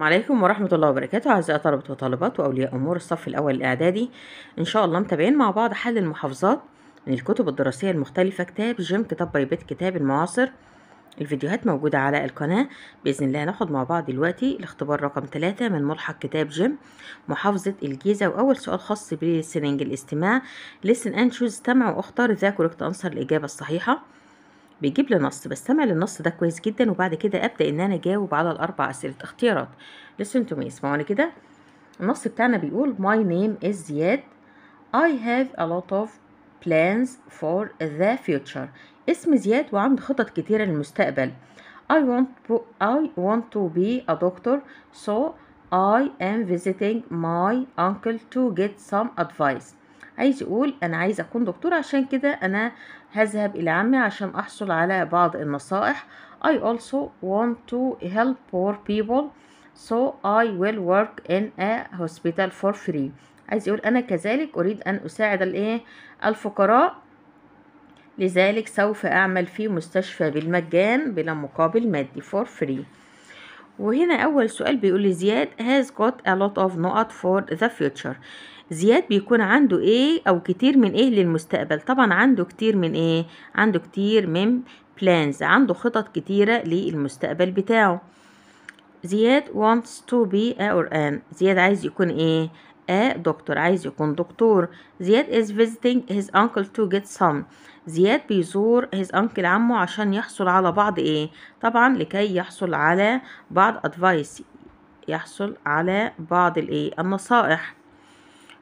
السلام عليكم ورحمة الله وبركاته أعزائي طلبة وطالبات وأولياء أمور الصف الأول الإعدادي إن شاء الله متابعين مع بعض حل المحافظات من الكتب الدراسية المختلفة كتاب جيم كتاب باي بيت كتاب المعاصر الفيديوهات موجودة على القناة بإذن الله هناخد مع بعض دلوقتي الاختبار رقم ثلاثة من ملحق كتاب جيم محافظة الجيزة وأول سؤال خاص بالسننج الاستماع listen and choose استمع واختار ذا كوركت أنصر الإجابة الصحيحة بيجيب لي نص بستمع للنص ده كويس جدا وبعد كده ابدا ان انا اجاوب على الاربع اسئله اختيارات listen to me اسمعوني كده النص بتاعنا بيقول my name is زياد I have a lot of plans for the future اسم زياد وعنده خطط كتيرة للمستقبل I want, I want to be a doctor so I am visiting my uncle to get some advice عايز يقول انا عايز اكون دكتور عشان كده انا هذهب الى عمي عشان احصل على بعض النصائح I also want to help poor people so I will work in a hospital for free عايز يقول انا كذلك اريد ان اساعد الايه الفقراء لذلك سوف اعمل في مستشفى بالمجان بلا مقابل مادي for free وهنا أول سؤال بيقول لي زياد has got a lot of نقط for the future زياد بيكون عنده ايه او كتير من ايه للمستقبل طبعا عنده كتير من ايه عنده كتير من plans عنده خطط كتيرة للمستقبل بتاعه زياد wants to be a or an زياد عايز يكون ايه a دكتور عايز يكون دكتور زياد is visiting his uncle to get some زياد بيزور his uncle عمه عشان يحصل على بعض ايه طبعا لكي يحصل على بعض advice يحصل على بعض الايه النصائح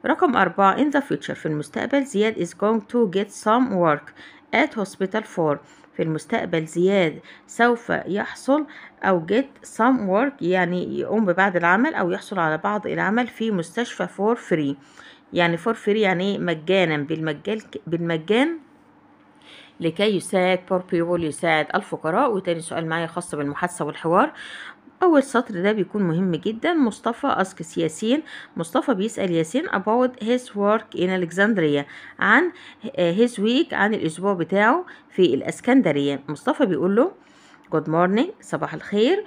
رقم أربعة in the future في المستقبل زياد is going to get some work at hospital for في المستقبل زياد سوف يحصل أو get some work يعني يقوم ببعض العمل أو يحصل على بعض العمل في مستشفى for free يعني for free يعني مجانا بالمجان بالمجان لكي يساعد poor people يساعد الفقراء وتاني سؤال معايا خاص بالمحادثة والحوار أول سطر ده بيكون مهم جدا مصطفى asks ياسين مصطفى بيسأل ياسين about his work in Alexandria عن his week عن الأسبوع بتاعه في الأسكندرية مصطفى بيقول له good morning صباح الخير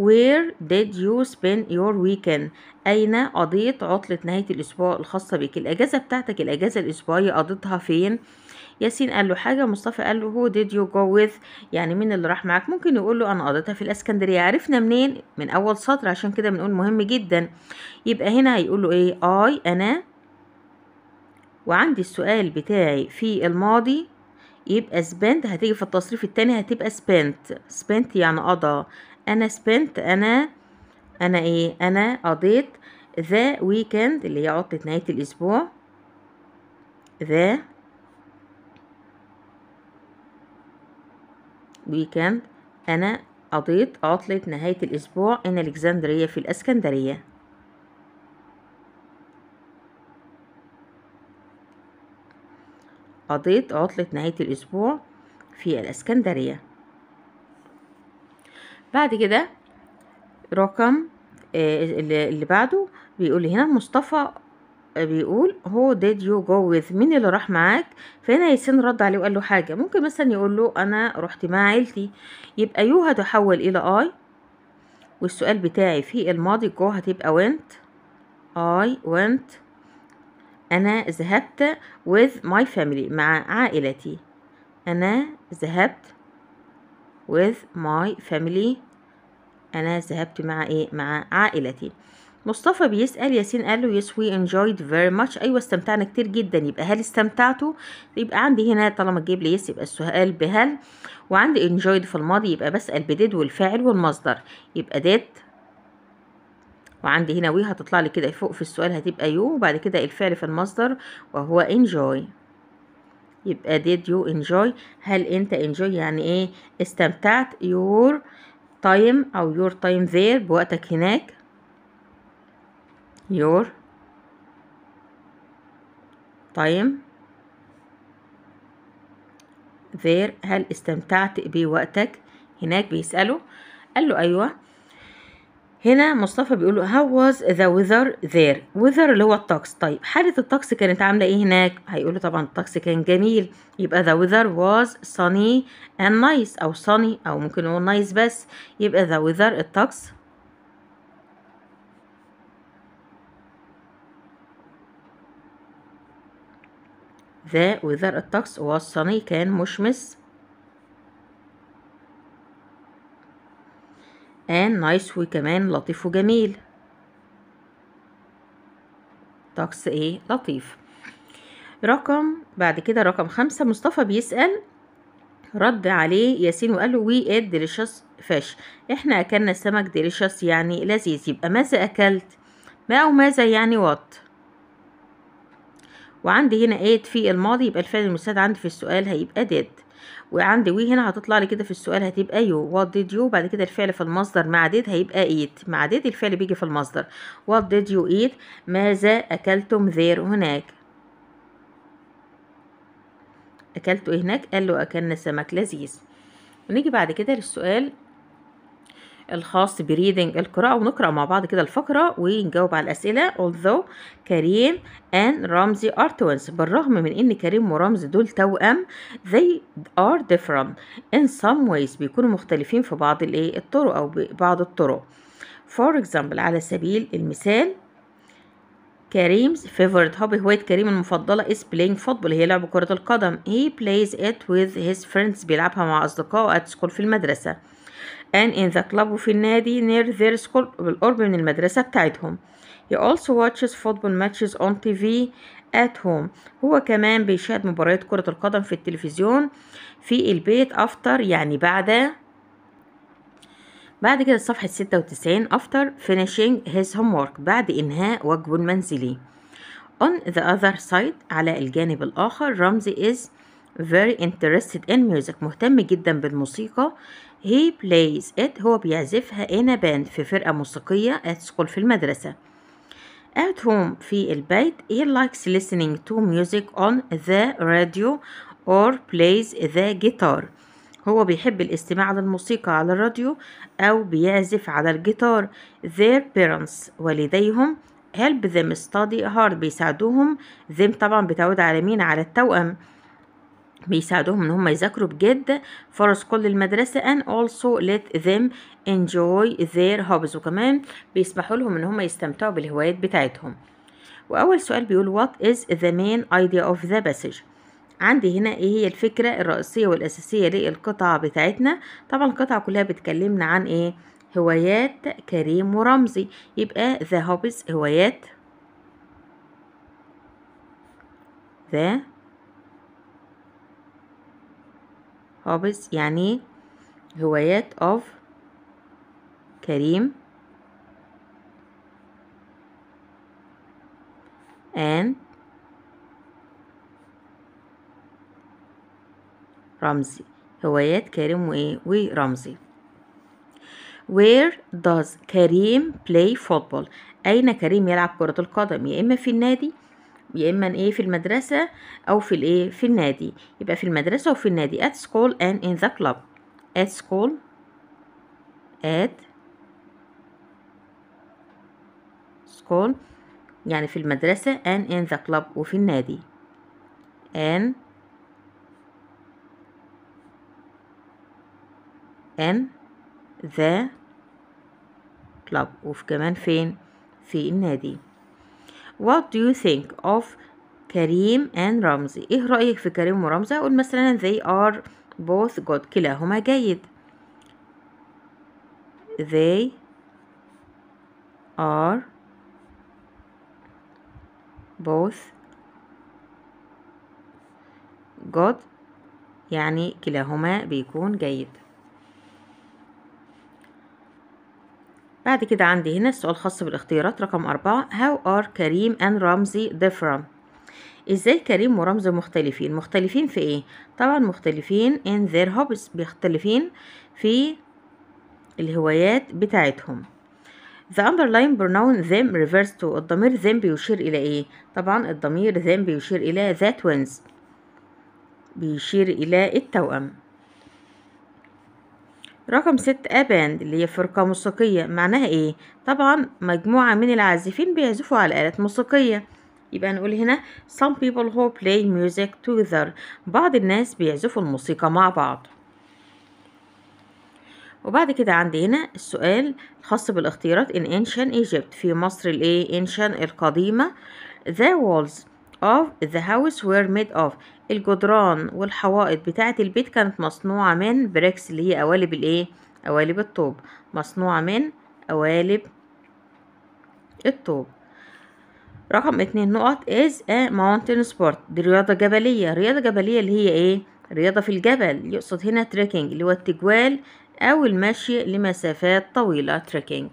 Where did you spend your weekend؟ أين قضيت عطلة نهاية الأسبوع الخاصة بك؟ الأجازة بتاعتك الأجازة الأسبوعية قضيتها فين؟ ياسين قال له حاجة مصطفى قال له هو ديد يو جو ويز يعني مين اللي راح معاك ممكن يقول له أنا قضيتها في الإسكندرية عرفنا منين من أول سطر عشان كده بنقول مهم جدا يبقى هنا هيقول له إيه أي أنا وعندي السؤال بتاعي في الماضي يبقى سبنت هتيجي في التصريف التاني هتبقى سبنت سبنت يعني قضى أنا سبنت أنا أنا إيه أنا قضيت ذا ويكند اللي هي عطلة نهاية الأسبوع ذا ويكند أنا قضيت عطلة نهاية الأسبوع إن الإسكندرية في الإسكندرية قضيت عطلة نهاية الأسبوع في الإسكندرية بعد كده رقم آه، اللي بعده بيقول هنا مصطفى بيقول هو did you go with مين اللي راح معاك فهنا ياسين رد عليه وقال له حاجة ممكن مثلا يقول له أنا رحت مع عيلتي يبقى يو هتحول إلى I والسؤال بتاعي في الماضي جو هتبقى وينت اي وينت أنا ذهبت وذ ماي فاميلي مع عائلتي أنا ذهبت وذ ماي فاميلي أنا ذهبت مع إيه مع عائلتي مصطفى بيسأل ياسين قال له yes we enjoyed very much أيوة استمتعنا كتير جدا يبقى هل استمتعتوا يبقى عندي هنا طالما تجيب لي yes يبقى السؤال بهل وعندي enjoyed في الماضي يبقى بسأل بديد والفاعل والمصدر يبقى ديد وعندي هنا وي هتطلع لي كده فوق في السؤال هتبقى يو وبعد كده الفعل في المصدر وهو enjoy يبقى did you enjoy هل انت enjoy يعني ايه استمتعت your time او your time there بوقتك هناك your time طيب. there هل استمتعت بوقتك هناك بيسأله قال له أيوة هنا مصطفى بيقول له how was the weather there weather اللي هو الطقس طيب حالة الطقس كانت عاملة ايه هناك هيقول له طبعا الطقس كان جميل يبقى the weather was sunny and nice او sunny او ممكن نقول nice بس يبقى the weather الطقس ذا وذر الطقس والصني كان مشمس and nice وكمان لطيف وجميل طقس ايه لطيف رقم بعد كده رقم خمسة مصطفى بيسأل رد عليه ياسين وقال له وي ate delicious fish احنا اكلنا سمك delicious يعني لذيذ يبقى ماذا اكلت ما او ماذا يعني what وعندي هنا ايد في الماضي يبقى الفعل المستتر عندي في السؤال هيبقى ديد وعندي وي هنا هتطلع لي كده في السؤال هتبقى يو وات ديد يو بعد كده الفعل في المصدر مع ديد هيبقى eat مع ديد الفعل بيجي في المصدر وات ديد يو eat ماذا أكلتم ذير هناك أكلتوا إيه هناك قال له أكلنا سمك لذيذ ونيجي بعد كده للسؤال الخاص بريدنج القراءة ونقرأ مع بعض كده الفقرة ونجاوب على الأسئلة although كريم and رمزي are twins بالرغم من إن كريم ورمزي دول توأم they are different in some ways بيكونوا مختلفين في بعض الإيه الطرق أو بعض الطرق for example على سبيل المثال كريم's favorite hobby هواية كريم المفضلة is playing football هي لعب كرة القدم he plays it with his friends بيلعبها مع أصدقائه at school في المدرسة and in the club وفي النادي near their school بالقرب من المدرسة بتاعتهم he also watches football matches on TV at home هو كمان بيشاهد مباريات كرة القدم في التلفزيون في البيت after يعني بعد بعد كده صفحة 96 after finishing his homework بعد إنهاء واجبه المنزلي on the other side على الجانب الآخر رمزي is very interested in music مهتم جدا بالموسيقى he plays it هو بيعزفها in a band في فرقة موسيقية at school في المدرسة at home في البيت he likes listening to music on the radio or plays the guitar هو بيحب الاستماع للموسيقى على الراديو أو بيعزف على الجيتار their parents والديهم help them study hard بيساعدوهم them طبعا بتعود على مين على التوأم بيساعدهم ان هم يذاكروا بجد فرص كل المدرسة and also let them enjoy their hobbies وكمان بيسمحوا لهم ان هم يستمتعوا بالهوايات بتاعتهم واول سؤال بيقول what is the main idea of the passage عندي هنا ايه هي الفكرة الرئيسية والاساسية للقطعة بتاعتنا طبعا القطعة كلها بتكلمنا عن ايه هوايات كريم ورمزي يبقى the hobbies هوايات the هوبز يعني هوايات of كريم and رمزي هوايات كريم وايه ورمزي where does كريم play football اين كريم يلعب كرة القدم يا اما في النادي يا اما ايه في المدرسه او في الايه في النادي يبقى في المدرسه وفي النادي at school and in the club at school at school يعني في المدرسة and in the club وفي النادي and and the club وفي كمان فين في النادي What do you think of كريم and رمزي ايه رأيك في كريم ورمزي اقول مثلا they are both good كلاهما جيد they are both good يعني كلاهما بيكون جيد بعد كده عندي هنا السؤال الخاص بالاختيارات رقم أربعة How are كريم and رمزي different؟ ازاي كريم ورمزي مختلفين مختلفين في ايه طبعا مختلفين in their hobbies بيختلفين في الهوايات بتاعتهم The underlying pronoun them refers to الضمير them بيشير إلى إيه؟ طبعا الضمير them بيشير إلى that ones بيشير إلى التوأم رقم ست أباند اللي هي فرقة موسيقية معناها إيه؟ طبعا مجموعة من العازفين بيعزفوا على آلات موسيقية يبقى نقول هنا some people who play music together بعض الناس بيعزفوا الموسيقى مع بعض وبعد كده عندي هنا السؤال الخاص بالاختيارات in ancient Egypt في مصر الايه ancient القديمة the walls of the house were made of الجدران والحوائط بتاعة البيت كانت مصنوعة من بريكس اللي هي قوالب الايه قوالب الطوب مصنوعة من قوالب الطوب رقم اتنين نقط is a mountain sport دي رياضة جبلية رياضة جبلية اللي هي ايه رياضة في الجبل يقصد هنا تريكينج اللي هو التجوال او المشي لمسافات طويلة تريكينج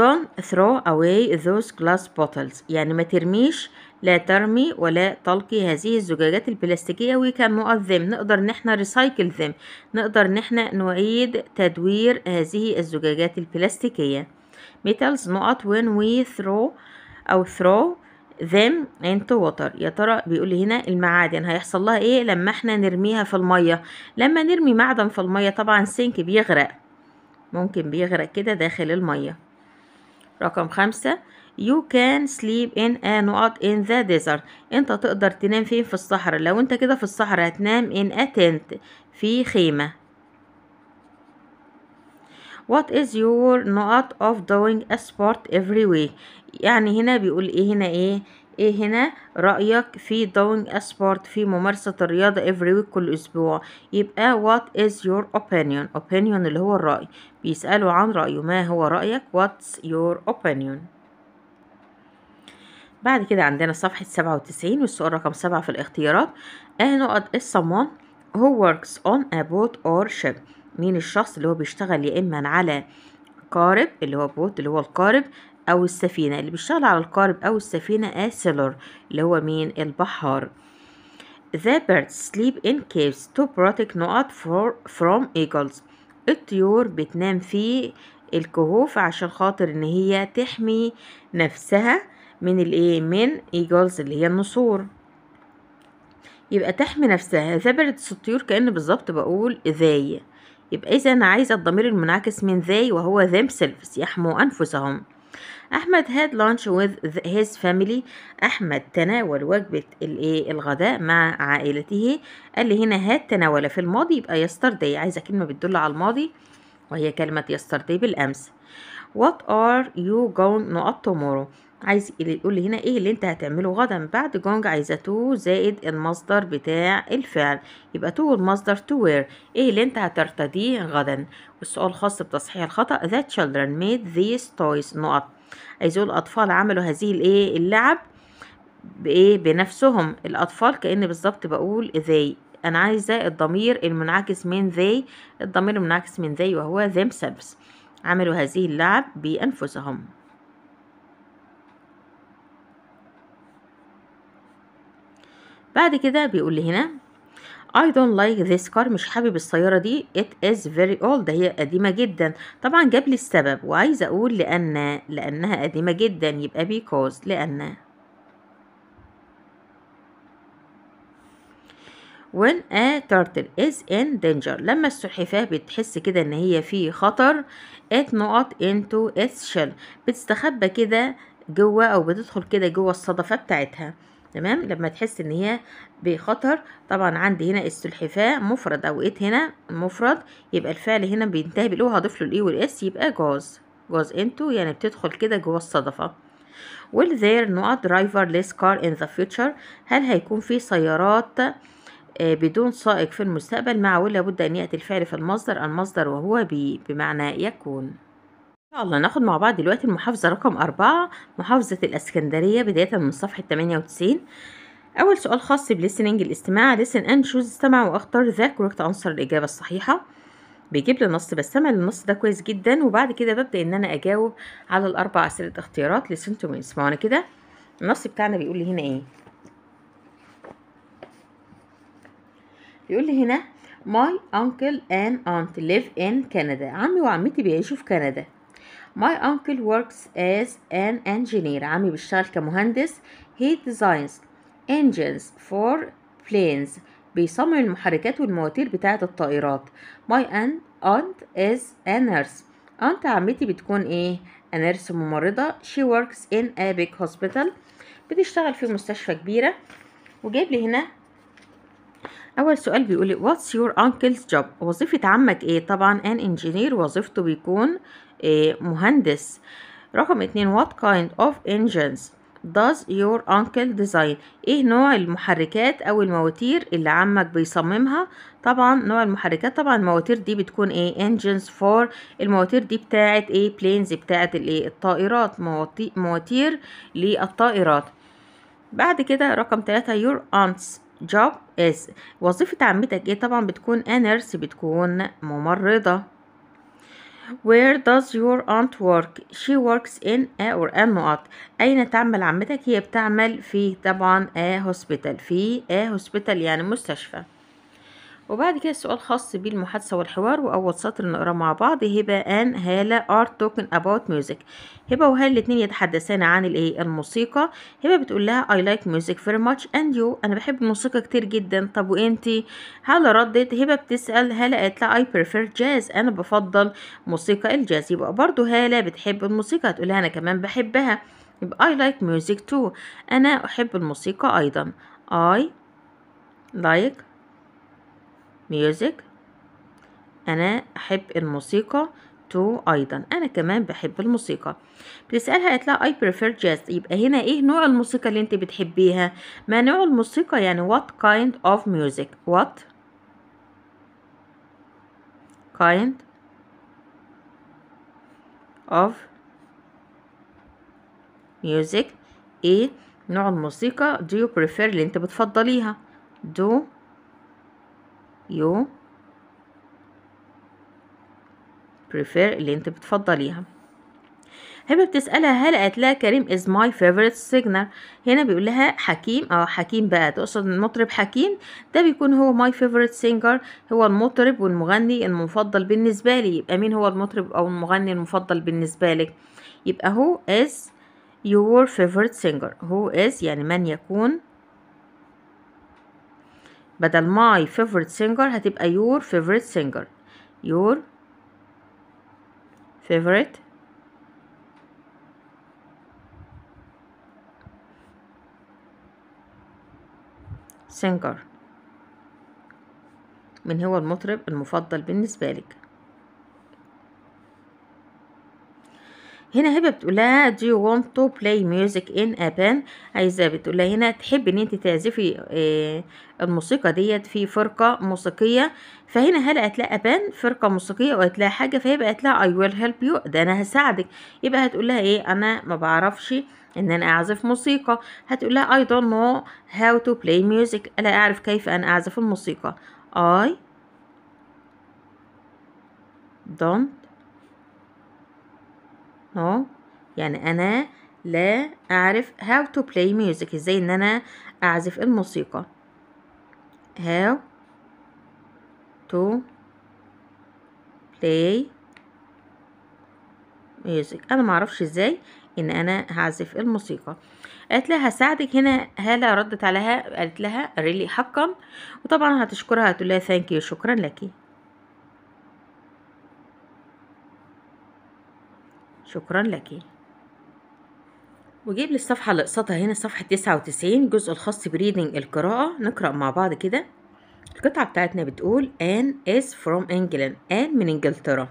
don't throw away those glass bottles يعني ما ترميش لا ترمي ولا تلقي هذه الزجاجات البلاستيكية we can them نقدر ان recycle them نقدر ان احنا نعيد تدوير هذه الزجاجات البلاستيكية metals نقط when we throw او throw them into water يا ترى بيقول هنا المعادن هيحصل لها ايه لما احنا نرميها في المية لما نرمي معدن في المية طبعا سينك بيغرق ممكن بيغرق كده داخل المية رقم خمسة you can sleep in a not in the desert انت تقدر تنام فين في الصحراء لو انت كده في الصحراء هتنام in a tent في خيمة what is your not of doing a sport every week يعني هنا بيقول ايه هنا ايه ايه هنا رأيك في doing a sport في ممارسة الرياضة every week كل اسبوع يبقى what is your opinion opinion اللي هو الرأي بيسألوا عن رأيه ما هو رأيك what's your opinion بعد كده عندنا صفحة سبعة وتسعين والسؤال رقم سبعة في الاختيارات اه نقط is هو who works on a boat or ship مين الشخص اللي هو بيشتغل يا إما على قارب اللي هو بوت اللي هو القارب أو السفينة اللي بيشتغل على القارب أو السفينة السيلر اللي هو مين البحار The birds sleep in caves to protect not for, from eagles الطيور بتنام في الكهوف عشان خاطر ان هي تحمي نفسها من الايه من ايجلز اللي هي النسور يبقى تحمي نفسها ذبرت الطيور كأن بالظبط بقول ذاي يبقى اذا انا عايزه الضمير المنعكس من ذاي وهو themselves يحموا انفسهم أحمد هاد لانش وذ هيز فاميلي أحمد تناول وجبة الإيه الغداء مع عائلته قال لي هنا هاد تناول في الماضي يبقى يسترداي عايزة كلمة بتدل على الماضي وهي كلمة يسترداي بالأمس وات ار يو going not تومورو عايز يقول لي هنا ايه اللي انت هتعمله غدا بعد جونج عايزه تو زائد المصدر بتاع الفعل يبقى تو المصدر تو وير ايه اللي انت هترتديه غدا والسؤال خاص بتصحيح الخطأ the children made these toys نقط عايز يقول الاطفال عملوا هذه الايه اللعب بايه بنفسهم الاطفال كان بالظبط بقول they انا عايزه الضمير المنعكس من they الضمير المنعكس من they وهو themselves عملوا هذه اللعب بانفسهم بعد كده بيقول لي هنا I don't like this car مش حابب السيارة دي it is very old هي قديمة جدا طبعا جاب لي السبب وعايزة أقول لأن لأنها قديمة جدا يبقى because لأن when a turtle is in danger لما السلحفاة بتحس كده ان هي في خطر it not into its shell بتستخبى كده جوه او بتدخل كده جوه الصدفة بتاعتها تمام لما تحس ان هي بخطر طبعا عندي هنا السلحفاه مفرد او ات هنا مفرد يبقى الفعل هنا بينتهي بالاو هضيف له الاي والاس يبقى جاز جاز انتو يعني بتدخل كده جوه الصدفه will there not driverless car in the future هل هيكون في سيارات آه، بدون سائق في المستقبل مع ولا بد ان ياتي الفعل في المصدر المصدر وهو بمعنى يكون إن شاء الله ناخد مع بعض دلوقتي المحافظة رقم أربعة محافظة الإسكندرية بداية من صفحة 98 أول سؤال خاص بليسننج الاستماع لسن أن شوز استمع وأختار ذا كوركت أنصر الإجابة الصحيحة بيجيب لي نص بستمع للنص ده كويس جدا وبعد كده ببدأ إن أنا أجاوب على الأربع أسئلة اختيارات لسن تو مين معانا كده النص بتاعنا بيقول لي هنا إيه بيقول لي هنا ماي أنكل أن أنت ليف إن كندا عمي وعمتي بيعيشوا في كندا My uncle works as an engineer عمي بيشتغل كمهندس He designs engines for planes بيصمم المحركات والمواتير بتاعة الطائرات My aunt, aunt is a nurse أنت عمتي بتكون ايه؟ a nurse ممرضة She works in a big hospital بتشتغل في مستشفى كبيرة وجايب لي هنا أول سؤال بيقول لي what's your uncle's job وظيفة عمك إيه طبعا an engineer وظيفته بيكون آه، مهندس رقم اتنين what kind of engines does your uncle design ايه نوع المحركات او المواتير اللي عمك بيصممها طبعا نوع المحركات طبعا المواتير دي بتكون ايه engines for المواتير دي بتاعت ايه planes بتاعت الايه الطائرات مواتير للطائرات بعد كده رقم تلاتة your aunt's job is وظيفة عمتك ايه طبعا بتكون a nurse بتكون ممرضة Where does your aunt work? She works in a or النقط أين تعمل عمتك؟ هي بتعمل في طبعا a hospital في a hospital يعني مستشفى وبعد كده السؤال خاص بالمحادثة والحوار وأول سطر نقراه مع بعض هبة أن هالة ار توكن أباوت ميوزك هبة وهالة الاتنين يتحدثان عن الإيه الموسيقى هبة بتقول لها اي لايك ميوزك very ماتش اند يو أنا بحب الموسيقى كتير جدا طب وإنتي هالة ردت هبة بتسأل هالة قالت لها اي بريفير جاز أنا بفضل موسيقى الجاز يبقى برضو هالة بتحب الموسيقى هتقول لها أنا كمان بحبها يبقى اي لايك ميوزك تو أنا أحب الموسيقى أيضا لايك like ميوزك أنا أحب الموسيقى تو أيضا أنا كمان بحب الموسيقى بتسألها قالت لها I prefer jazz يبقى هنا إيه نوع الموسيقى اللي أنت بتحبيها ما نوع الموسيقى يعني what kind of music what kind of music ايه نوع الموسيقى do you prefer اللي انت بتفضليها do يو بريفير اللي انت بتفضليها هبه بتسالها هل قالت لها كريم از ماي فيفورت سيجنر هنا بيقول لها حكيم اه حكيم بقى تقصد المطرب حكيم ده بيكون هو ماي فيفورت سينجر هو المطرب والمغني المفضل بالنسبه لي يبقى مين هو المطرب او المغني المفضل بالنسبه لك يبقى هو از يور فيفرت سينجر هو از يعني من يكون بدل my favorite singer هتبقى your favorite singer your favorite singer من هو المطرب المفضل بالنسبة لك هنا هبه بتقول لها do you want to play music in a band عايزه بتقول لها هنا تحب ان انت تعزفي آه الموسيقى ديت في فرقه موسيقيه فهنا هلا هتلاقي بان فرقه موسيقيه وهتلاقي حاجه فهي هتلاقي لها اي ويل هيلب يو ده انا هساعدك يبقى هتقول لها ايه انا ما بعرفش ان انا اعزف موسيقى هتقول لها اي دونت نو هاو تو بلاي ميوزك لا اعرف كيف ان اعزف الموسيقى اي دونت اهو يعني انا لا اعرف how to play music ازاي ان انا اعزف الموسيقى how to play music انا معرفش ازاي ان انا هعزف الموسيقى قالت لها هساعدك هنا هالة ردت عليها قالت لها really حقا وطبعا هتشكرها هتقول لها ثانك يو شكرا لك شكرا لك وجيب لي الصفحة اللي قصادها هنا صفحة تسعة وتسعين الجزء الخاص بريدنج القراءة نقرأ مع بعض كده القطعة بتاعتنا بتقول ان is from England ان من إنجلترا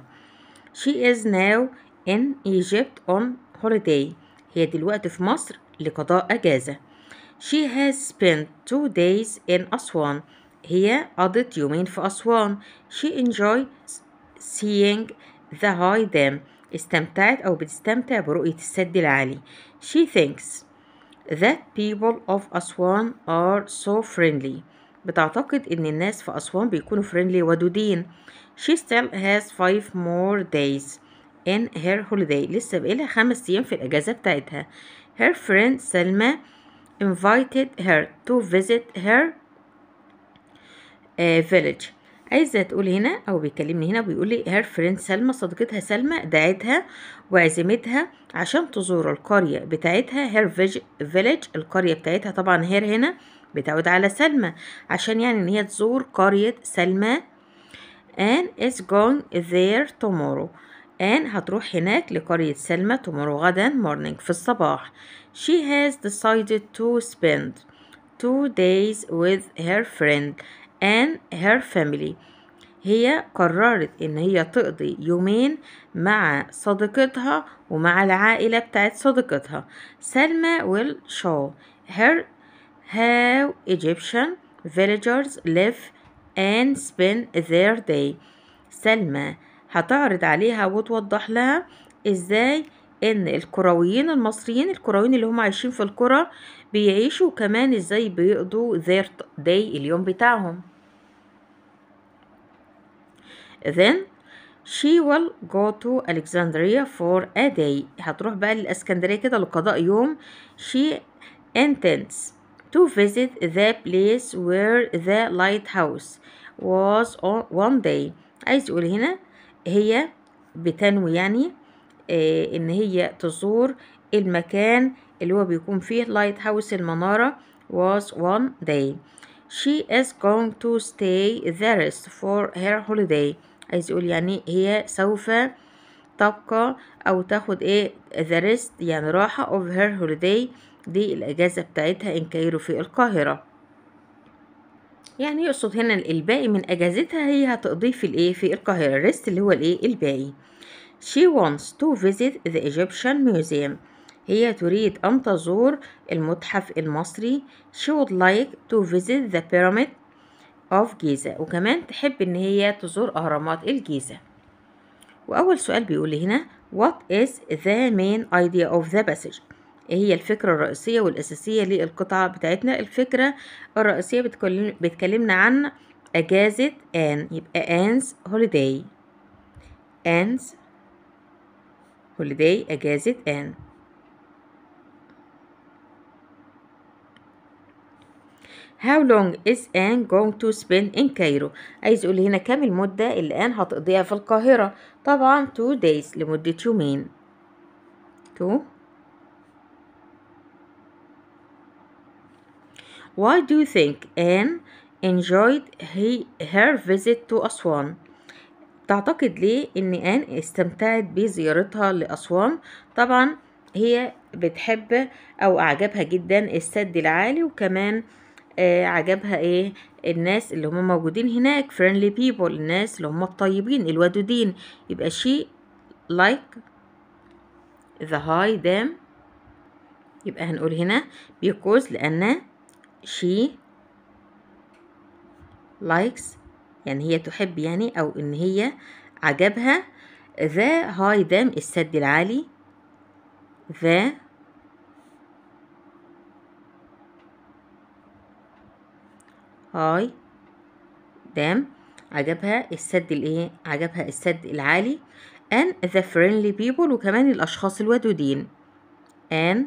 She is now in Egypt on holiday هي دلوقتي في مصر لقضاء أجازة She has spent two days in أسوان هي قضت يومين في أسوان She enjoys seeing the high dam استمتعت أو بتستمتع برؤية السد العالي she thinks that people of أسوان are so friendly بتعتقد إن الناس في أسوان بيكونوا friendly ودودين she still has five more days in her holiday لسه بقالها خمس أيام في الأجازة بتاعتها her friend سلمى invited her to visit her uh, village عايزه تقول هنا او بيكلمني هنا بيقول لي هير فريند سلمى صديقتها سلمى دعتها وعزمتها عشان تزور القريه بتاعتها هير فيلج القريه بتاعتها طبعا هير هنا بتعود على سلمى عشان يعني ان هي تزور قريه سلمى ان از جون ذير تومورو ان هتروح هناك لقرية سلمى تومورو غدا مورنينج في الصباح شي هاز ديسايدد تو سبيند two days with her friend and her family هي قررت ان هي تقضي يومين مع صديقتها ومع العائلة بتاعت صديقتها سلمى ويل شو her how Egyptian villagers live and spend their day سلمى هتعرض عليها وتوضح لها ازاي ان الكرويين المصريين الكرويين اللي هم عايشين في القرى بيعيشوا كمان ازاي بيقضوا their day اليوم بتاعهم Then she will go to Alexandria for a day هتروح بقى للإسكندرية كده لقضاء يوم she intends to visit the place where the lighthouse was on one day عايز يقول هنا هي بتنوي يعني آه ان هي تزور المكان اللي هو بيكون فيه lighthouse هاوس المنارة was one day she is going to stay there for her holiday عايز يقول يعني هي سوف تبقى او تاخد ايه the rest يعني راحة of her holiday دي الاجازة بتاعتها ان كايرو في القاهرة يعني يقصد هنا الباقي من اجازتها هي هتقضيه في الايه في القاهرة rest اللي هو الايه الباقي she wants to visit the Egyptian museum هي تريد أن تزور المتحف المصري she would like to visit the pyramid of جيزة وكمان تحب إن هي تزور أهرامات الجيزة وأول سؤال بيقول هنا what is the main idea of the passage ايه هي الفكرة الرئيسية والأساسية للقطعة بتاعتنا الفكرة الرئيسية بتكلم بتكلمنا عن أجازة آن يبقى آنز هوليداي آنز هوليداي أجازة آن How long is Anne going to spend in Cairo عايز يقول هنا كام المدة اللي Anne هتقضيها في القاهرة طبعا two days لمدة يومين two Why do you think Anne enjoyed he, her visit to أسوان تعتقد ليه ان ان استمتعت بزيارتها لاسوان طبعا هي بتحب او اعجبها جدا السد العالي وكمان آه عجبها ايه الناس اللي هم موجودين هناك فرينلي بيبول الناس اللي هم الطيبين الودودين يبقى شي لايك ذا هاي دام يبقى هنقول هنا بيكوز لأن she likes يعني هي تحب يعني أو إن هي عجبها ذا هاي دام السد العالي ذا هاي دام عجبها السد الايه عجبها السد العالي and the friendly people وكمان الاشخاص الودودين and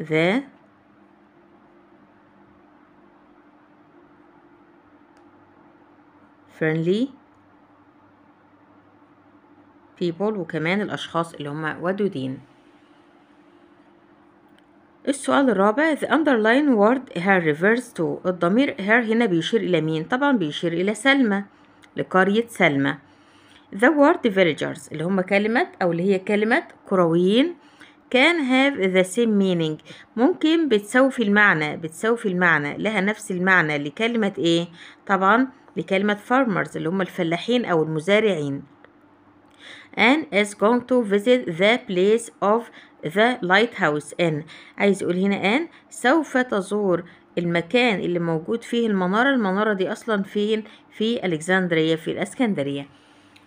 the friendly people وكمان الاشخاص اللي هم ودودين السؤال الرابع the underline word her refers to الضمير her هنا بيشير إلى مين طبعا بيشير إلى سلمى لقرية سلمى the word villagers اللي هم كلمة أو اللي هي كلمة كرويين can have the same meaning ممكن بتساوي في المعنى بتساوي في المعنى لها نفس المعنى لكلمة ايه طبعا لكلمة farmers اللي هم الفلاحين أو المزارعين and is going to visit the place of the lighthouse ان عايز يقول هنا ان سوف تزور المكان اللي موجود فيه المنارة المنارة دي أصلا فين في ألكسندرية في الأسكندرية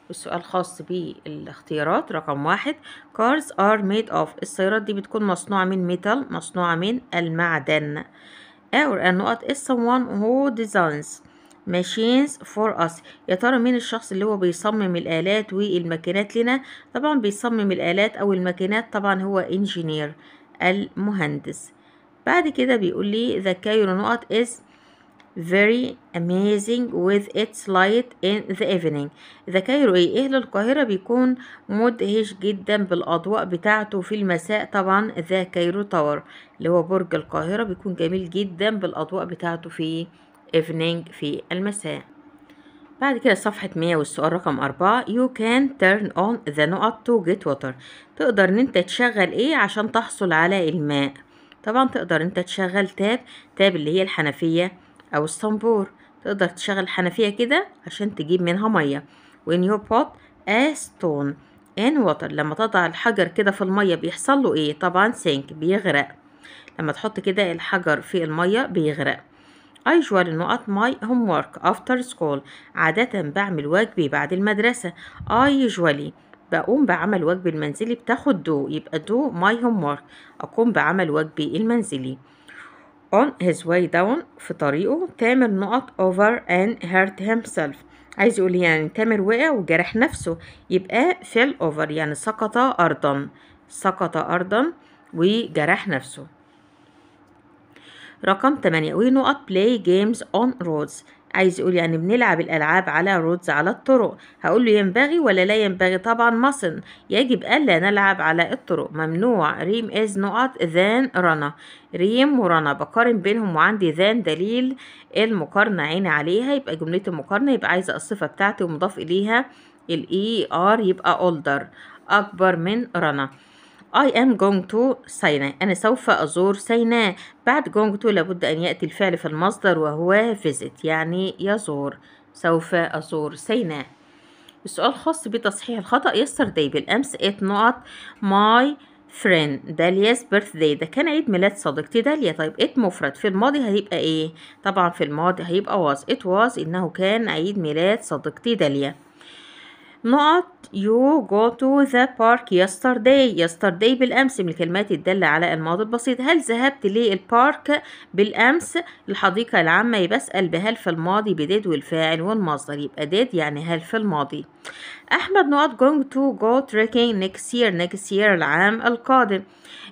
السؤال خاص بالاختيارات رقم واحد cars are made of السيارات دي بتكون مصنوعة من ميتال مصنوعة من المعدن or النقط is someone who designs machines for us يا ترى مين الشخص اللي هو بيصمم الآلات والماكينات لنا طبعا بيصمم الآلات أو الماكينات طبعا هو engineer المهندس بعد كده بيقول لي ذكاء نقط is very amazing with its light in the evening كايرو ايه اهل القاهرة بيكون مدهش جدا بالاضواء بتاعته في المساء طبعا ذا كايرو تاور اللي هو برج القاهرة بيكون جميل جدا بالاضواء بتاعته في evening في المساء بعد كده صفحة 100 والسؤال رقم 4 you can turn on the نقط to get water تقدر ان انت تشغل ايه عشان تحصل على الماء طبعا تقدر انت تشغل تاب تاب اللي هي الحنفية او الصنبور تقدر تشغل الحنفية كده عشان تجيب منها مية when you put a stone in water لما تضع الحجر كده في المية بيحصل له ايه طبعا سينك بيغرق لما تحط كده الحجر في المية بيغرق usually نقط my homework after school عادة بعمل واجبي بعد المدرسة I usually بقوم بعمل واجبي المنزلي بتاخد دو يبقى دو my homework أقوم بعمل واجبي المنزلي on his way down في طريقه تامر نقط over and hurt himself عايز يقول يعني تامر وقع وجرح نفسه يبقى fell over يعني سقط أرضا سقط أرضا وجرح نفسه رقم 8 we know at play games on roads عايز يقول يعني بنلعب الألعاب على رودز على الطرق هقول له ينبغي ولا لا ينبغي طبعا مصن يجب ألا نلعب على الطرق ممنوع ريم از نقط ذان رنا ريم ورنا بقارن بينهم وعندي ذان دليل المقارنة عيني عليها يبقى جملة المقارنة يبقى عايزة الصفة بتاعتي ومضاف إليها الاي ار e يبقى اولدر اكبر من رنا I am going to سيناء أنا سوف أزور سيناء بعد going to لابد أن يأتي الفعل في المصدر وهو visit يعني يزور سوف أزور سيناء السؤال خاص بتصحيح الخطأ yesterday بالأمس it not my friend داليا's birthday ده كان عيد ميلاد صديقتي داليا طيب it مفرد في الماضي هيبقى ايه طبعا في الماضي هيبقى was it was انه كان عيد ميلاد صديقتي داليا نقط يو جو تو ذا بارك يسترداي يسترداي بالأمس من الكلمات الدالة على الماضي البسيط هل ذهبت للبارك بالأمس الحديقة العامة يبقى اسال بهل في الماضي بديد والفاعل والمصدر يبقى ديد يعني هل في الماضي أحمد نقط going to go trekking next year next year العام القادم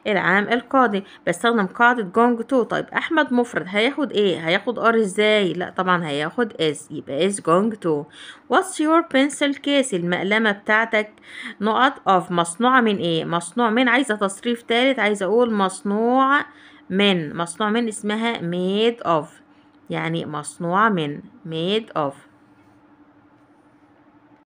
العام القادم بستخدم قاعدة جونج تو طيب أحمد مفرد هياخد إيه هياخد ار إزاي لا طبعا هياخد اس يبقى اس جونج تو واتس يور بنسل كيس المقلمة بتاعتك نقط اوف مصنوعة من إيه مصنوع من عايزة تصريف تالت عايزة أقول مصنوع من مصنوع من اسمها ميد اوف يعني مصنوعة من made of